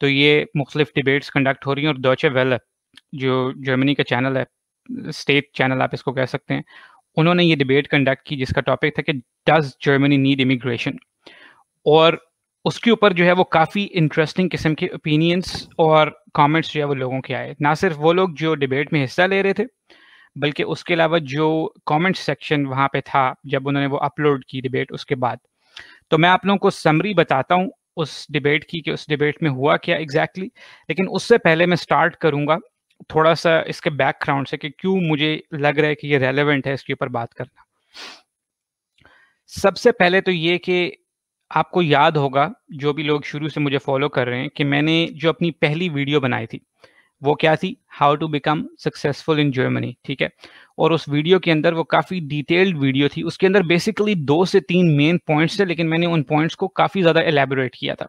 तो ये मुख्तलिफ डिबेट्स कंडक्ट हो रही हैं और दोचे वेल जो जर्मनी का चैनल है स्टेट चैनल आप इसको कह सकते हैं उन्होंने ये डिबेट कंडक्ट की जिसका टॉपिक था कि डज जर्मनी नीड इमिग्रेशन और उसके ऊपर जो है वो काफ़ी इंटरेस्टिंग किस्म के ओपिनियंस और कमेंट्स जो है वो लोगों के आए ना सिर्फ वो लोग जो डिबेट में हिस्सा ले रहे थे बल्कि उसके अलावा जो कमेंट सेक्शन वहाँ पे था जब उन्होंने वो अपलोड की डिबेट उसके बाद तो मैं आप लोगों को समरी बताता हूँ उस डिबेट की कि उस डिबेट में हुआ क्या एग्जैक्टली exactly? लेकिन उससे पहले मैं स्टार्ट करूंगा थोड़ा सा इसके बैकग्राउंड से कि क्यों मुझे लग रहा है कि ये रेलेवेंट है इसके ऊपर बात करना सबसे पहले तो ये कि आपको याद होगा जो भी लोग शुरू से मुझे फॉलो कर रहे हैं कि मैंने जो अपनी पहली वीडियो बनाई थी वो क्या थी how to become successful in Germany ठीक है और उस वीडियो के अंदर वो काफ़ी डिटेल्ड वीडियो थी उसके अंदर बेसिकली दो से तीन मेन पॉइंट्स थे लेकिन मैंने उन पॉइंट्स को काफ़ी ज़्यादा एलेबोरेट किया था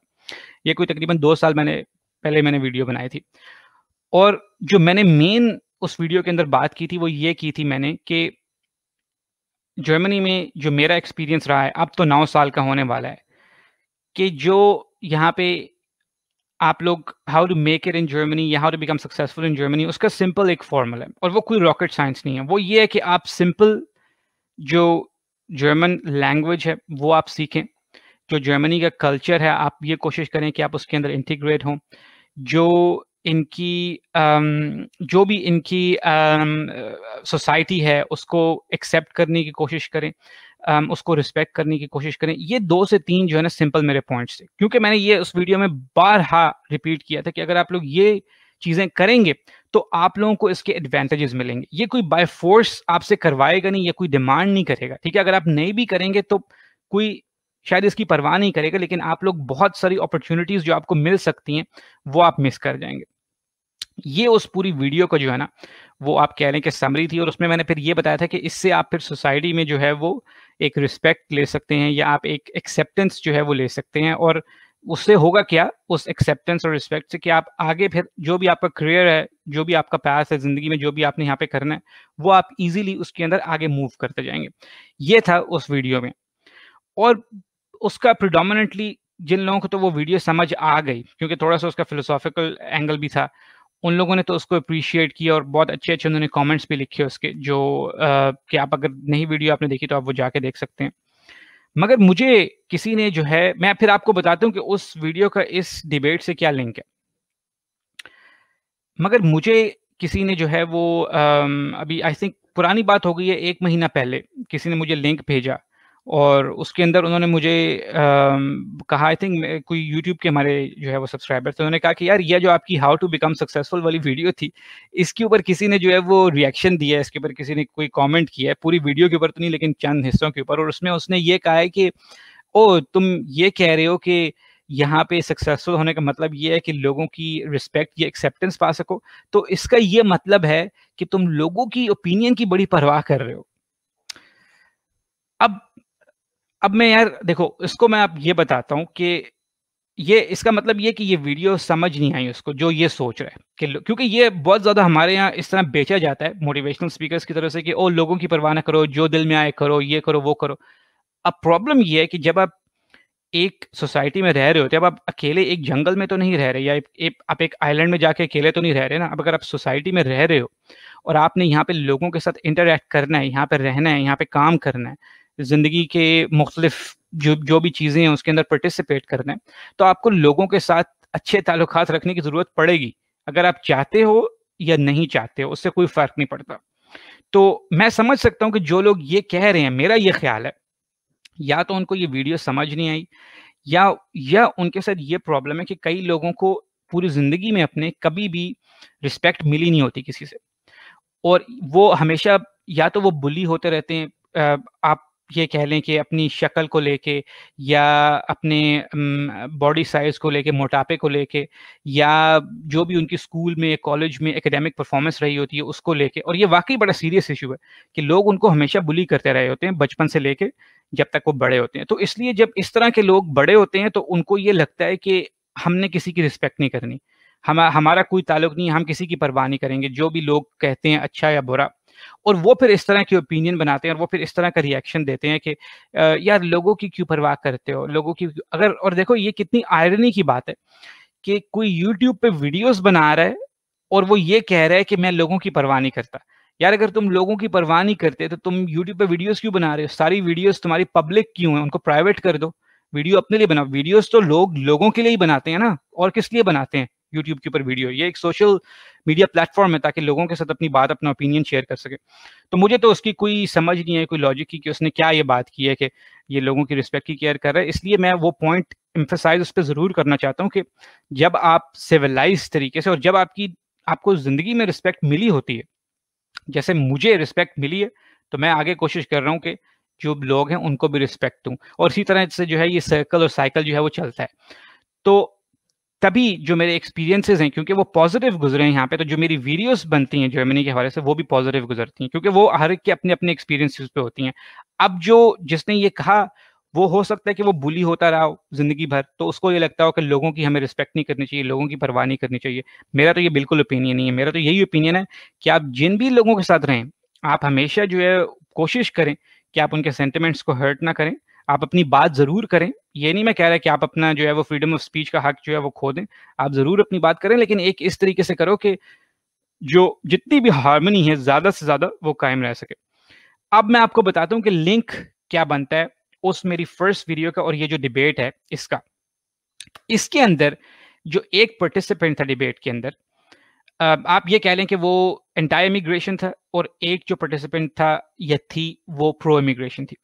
ये कोई तकरीबन दो साल मैंने पहले मैंने वीडियो बनाई थी और जो मैंने मेन उस वीडियो के अंदर बात की थी वो ये की थी मैंने कि जर्मनी में जो मेरा एक्सपीरियंस रहा है अब तो नौ साल का होने वाला है कि जो यहाँ पे आप लोग how to make it in Germany या how to become successful in Germany उसका सिंपल एक फॉर्मूला है और वो कोई रॉकेट साइंस नहीं है वो ये है कि आप सिंपल जो जर्मन लैंग्वेज है वो आप सीखें जो जर्मनी का कल्चर है आप ये कोशिश करें कि आप उसके अंदर इंटीग्रेट हों जो इनकी um, जो भी इनकी सोसाइटी um, है उसको एक्सेप्ट करने की कोशिश करें um, उसको रिस्पेक्ट करने की कोशिश करें ये दो से तीन जो है ना सिंपल मेरे पॉइंट्स थे क्योंकि मैंने ये उस वीडियो में बारहा रिपीट किया था कि अगर आप लोग ये चीजें करेंगे तो आप लोगों को इसके एडवांटेजेस मिलेंगे ये कोई बाय फोर्स आपसे करवाएगा नहीं ये कोई डिमांड नहीं करेगा ठीक है अगर आप नहीं भी करेंगे तो कोई शायद इसकी परवाह नहीं करेगा लेकिन आप लोग बहुत सारी अपॉर्चुनिटीज जो आपको मिल सकती हैं वो आप मिस कर जाएंगे ये उस पूरी वीडियो का जो है ना वो आप कह रहे हैं कि समरी थी और उसमें मैंने फिर ये बताया था कि इससे आप फिर सोसाइटी में जो है वो एक रिस्पेक्ट ले सकते हैं या आप एक एक्सेप्टेंस जो है वो ले सकते हैं और उससे होगा क्या उस एक्सेप्टेंस और रिस्पेक्ट से कि आप आगे फिर जो भी आपका करियर है जो भी आपका पास है जिंदगी में जो भी आपने यहाँ पे करना है वो आप इजीली उसके अंदर आगे मूव करते जाएंगे ये था उस वीडियो में और उसका प्रिडोमिनेंटली जिन लोगों को तो वो वीडियो समझ आ गई क्योंकि थोड़ा सा उसका फिलोसॉफिकल एंगल भी था उन लोगों ने तो उसको अप्रिशिएट किया और बहुत अच्छे अच्छे उन्होंने कमेंट्स भी लिखे उसके जो कि आप अगर नई वीडियो आपने देखी तो आप वो जाके देख सकते हैं मगर मुझे किसी ने जो है मैं फिर आपको बताता हूँ कि उस वीडियो का इस डिबेट से क्या लिंक है मगर मुझे किसी ने जो है वो अभी आई थिंक पुरानी बात हो गई है एक महीना पहले किसी ने मुझे लिंक भेजा और उसके अंदर उन्होंने मुझे आ, कहा आई थिंक कोई यूट्यूब के हमारे जो है वो सब्सक्राइबर थे उन्होंने कहा कि यार ये जो आपकी हाउ टू बिकम सक्सेसफुल वाली वीडियो थी इसके ऊपर किसी ने जो है वो रिएक्शन दिया है इसके ऊपर किसी ने कोई कमेंट किया है पूरी वीडियो के ऊपर तो नहीं लेकिन चंद हिस्सों के ऊपर और उसमें उसने ये कहा है कि ओ तुम ये कह रहे हो कि यहाँ पे सक्सेसफुल होने का मतलब ये है कि लोगों की रिस्पेक्ट या एक्सेप्टेंस पा सको तो इसका ये मतलब है कि तुम लोगों की ओपिनियन की बड़ी परवाह कर रहे हो अब अब मैं यार देखो इसको मैं आप ये बताता हूँ कि ये इसका मतलब ये कि ये वीडियो समझ नहीं आई उसको जो ये सोच रहा है कि क्योंकि ये बहुत ज़्यादा हमारे यहाँ इस तरह बेचा जाता है मोटिवेशनल स्पीकर्स की तरफ से कि ओ लोगों की परवाह ना करो जो दिल में आए करो ये करो वो करो अब प्रॉब्लम ये है कि जब आप एक सोसाइटी में रह रहे होते अब आप अकेले एक जंगल में तो नहीं रह रहे या एक, आप एक आइलैंड में जाके अकेले तो नहीं रह रहे ना अब अगर आप सोसाइटी में रह रहे हो और आपने यहाँ पे लोगों के साथ इंटरेक्ट करना है यहाँ पे रहना है यहाँ पे काम करना है ज़िंदगी के मुख्तलिफ जो जो भी चीज़ें हैं उसके अंदर पार्टिसिपेट कर रहे हैं तो आपको लोगों के साथ अच्छे ताल्लुक रखने की ज़रूरत पड़ेगी अगर आप चाहते हो या नहीं चाहते हो उससे कोई फ़र्क नहीं पड़ता तो मैं समझ सकता हूँ कि जो लोग ये कह रहे हैं मेरा ये ख्याल है या तो उनको ये वीडियो समझ नहीं आई या या उनके साथ ये प्रॉब्लम है कि कई लोगों को पूरी ज़िंदगी में अपने कभी भी रिस्पेक्ट मिली नहीं होती किसी से और वो हमेशा या तो वो बुली होते रहते हैं आप ये कह लें कि अपनी शक्ल को लेके या अपने बॉडी साइज को लेके मोटापे को लेके या जो भी उनकी स्कूल में कॉलेज में एकेडमिक परफॉर्मेंस रही होती है उसको लेके और ये वाकई बड़ा सीरियस इशू है कि लोग उनको हमेशा बुली करते रहे होते हैं बचपन से लेके जब तक वो बड़े होते हैं तो इसलिए जब इस तरह के लोग बड़े होते हैं तो उनको ये लगता है कि हमने किसी की रिस्पेक्ट नहीं करनी हम हमारा कोई ताल्लुक नहीं हम किसी की परवाह नहीं करेंगे जो भी लोग कहते हैं अच्छा या बुरा और वो फिर इस तरह की ओपिनियन बनाते हैं और वो फिर इस तरह का रिएक्शन देते हैं कि यार लोगों की क्यों परवाह करते हो लोगों की अगर और देखो ये कितनी आयरनी की बात है कि कोई यूट्यूब पे वीडियोस बना रहा है और वो ये कह रहा है कि मैं लोगों की परवाह नहीं करता यार अगर तुम लोगों की परवाह नहीं करते तो तुम यूट्यूब पे वीडियोस क्यों बना रहे हो सारी वीडियोस तुम्हारी पब्लिक क्यों है उनको प्राइवेट कर दो वीडियो अपने लिए बनाओ वीडियोस तो लोग लोगों के लिए ही बनाते हैं ना और किस लिए बनाते हैं यूट्यूब के ऊपर वीडियो ये एक सोशल मीडिया प्लेटफॉर्म है ताकि लोगों के साथ अपनी बात अपना ओपिनियन शेयर कर सके तो मुझे तो उसकी कोई समझ नहीं है कोई लॉजिक की कि उसने क्या ये बात की है कि ये लोगों की रिस्पेक्ट की केयर कर रहा है इसलिए मैं वो पॉइंट एम्फोसाइज उस पर ज़रूर करना चाहता हूँ कि जब आप सिविलाइज तरीके से और जब आपकी आपको ज़िंदगी में रिस्पेक्ट मिली होती है जैसे मुझे रिस्पेक्ट मिली है तो मैं आगे कोशिश कर रहा हूँ कि जो लोग हैं उनको भी रिस्पेक्ट दूँ और इसी तरह से जो है ये सर्कल और साइकिल जो है वो चलता है तो तभी जो मेरे एक्सपीरियंसेस हैं क्योंकि वो पॉजिटिव गुजरे हैं यहाँ पे तो जो मेरी वीडियोस बनती हैं जर्मनी के हवाले से वो भी पॉजिटिव गुजरती हैं क्योंकि वो हर एक के अपने अपने एक्सपीरियंसेस पे होती हैं अब जो जिसने ये कहा वो हो सकता है कि वो बुली होता रहा हो जिंदगी भर तो उसको ये लगता हो कि लोगों की हमें रिस्पेक्ट नहीं करनी चाहिए लोगों की परवाह नहीं करनी चाहिए मेरा तो ये बिल्कुल ओपिनियन नहीं है मेरा तो यही ओपिनियन है कि आप जिन भी लोगों के साथ रहें आप हमेशा जो है कोशिश करें कि आप उनके सेंटिमेंट्स को हर्ट ना करें आप अपनी बात ज़रूर करें ये नहीं मैं कह रहा कि आप अपना जो है वो फ्रीडम ऑफ स्पीच का हक जो है वो खो दें आप ज़रूर अपनी बात करें लेकिन एक इस तरीके से करो कि जो जितनी भी हारमोनी है ज़्यादा से ज़्यादा वो कायम रह सके अब मैं आपको बताता हूँ कि लिंक क्या बनता है उस मेरी फर्स्ट वीडियो का और ये जो डिबेट है इसका इसके अंदर जो एक पार्टिसिपेंट था डिबेट के अंदर आप ये कह लें कि वो एंटायर इमिग्रेशन था और एक जो पार्टिसिपेंट था या थी वो प्रो इमिग्रेशन थी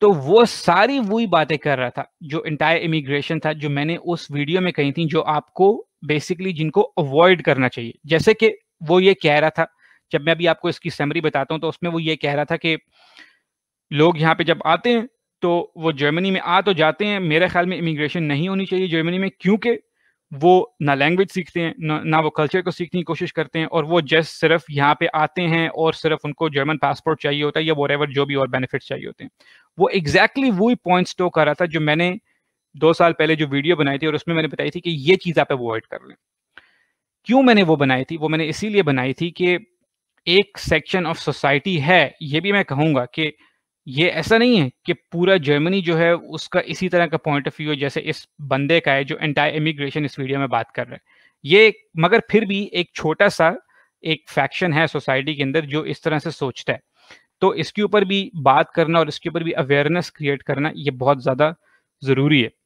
तो वो सारी वही बातें कर रहा था जो इंटायर इमिग्रेशन था जो मैंने उस वीडियो में कही थी जो आपको बेसिकली जिनको अवॉइड करना चाहिए जैसे कि वो ये कह रहा था जब मैं अभी आपको इसकी समरी बताता हूँ तो उसमें वो ये कह रहा था कि लोग यहाँ पे जब आते हैं तो वो जर्मनी में आ तो जाते हैं मेरे ख्याल में इमिग्रेशन नहीं होनी चाहिए जर्मनी में क्योंकि वो ना लैंग्वेज सीखते हैं ना, ना वो कल्चर को सीखने की कोशिश करते हैं और वो जस्ट सिर्फ यहाँ पे आते हैं और सिर्फ उनको जर्मन पासपोर्ट चाहिए होता है या वो जो भी और बेनिफिट्स चाहिए होते हैं वो एग्जैक्टली exactly वही पॉइंट स्टो कर रहा था जो मैंने दो साल पहले जो वीडियो बनाई थी और उसमें मैंने बताई थी कि ये चीज़ आप अवॉइड कर लें क्यों मैंने वो बनाई थी वो मैंने इसीलिए बनाई थी कि एक सेक्शन ऑफ सोसाइटी है ये भी मैं कहूँगा कि ये ऐसा नहीं है कि पूरा जर्मनी जो है उसका इसी तरह का पॉइंट ऑफ व्यू जैसे इस बंदे का है जो एंटायर इमिग्रेशन इस वीडियो में बात कर रहे हैं ये मगर फिर भी एक छोटा सा एक फैक्शन है सोसाइटी के अंदर जो इस तरह से सोचता है तो इसके ऊपर भी बात करना और इसके ऊपर भी अवेयरनेस क्रिएट करना ये बहुत ज़्यादा ज़रूरी है